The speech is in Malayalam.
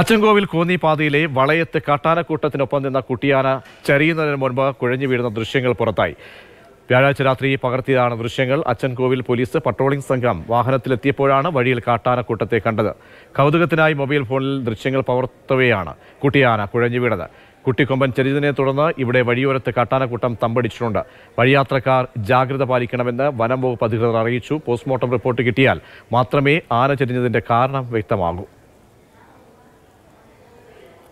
അച്ചൻകോവിൽ കോന്നി പാതയിലെ വളയത്ത് കാട്ടാനക്കൂട്ടത്തിനൊപ്പം നിന്ന കുട്ടിയാന ചരിയുന്നതിന് മുൻപ് കുഴഞ്ഞു വീഴുന്ന ദൃശ്യങ്ങൾ പുറത്തായി വ്യാഴാഴ്ച രാത്രി പകർത്തിയതാണ് ദൃശ്യങ്ങൾ അച്ചൻകോവിൽ പോലീസ് പട്രോളിംഗ് സംഘം വാഹനത്തിലെത്തിയപ്പോഴാണ് വഴിയിൽ കാട്ടാനക്കൂട്ടത്തെ കണ്ടത് കൗതുകത്തിനായി മൊബൈൽ ഫോണിൽ ദൃശ്യങ്ങൾ പകർത്തവെയാണ് കുട്ടിയാന കുഴഞ്ഞു വീണത് കുട്ടിക്കൊമ്പൻ ചരിതിനെ തുടർന്ന് ഇവിടെ വഴിയോരത്ത് കാട്ടാനക്കൂട്ടം തമ്പടിച്ചിട്ടുണ്ട് വഴിയാത്രക്കാർ ജാഗ്രത പാലിക്കണമെന്ന് വനം വകുപ്പ് അധികൃതർ അറിയിച്ചു പോസ്റ്റ്മോർട്ടം റിപ്പോർട്ട് കിട്ടിയാൽ മാത്രമേ ആന ചരിഞ്ഞതിന്റെ കാരണം വ്യക്തമാകൂ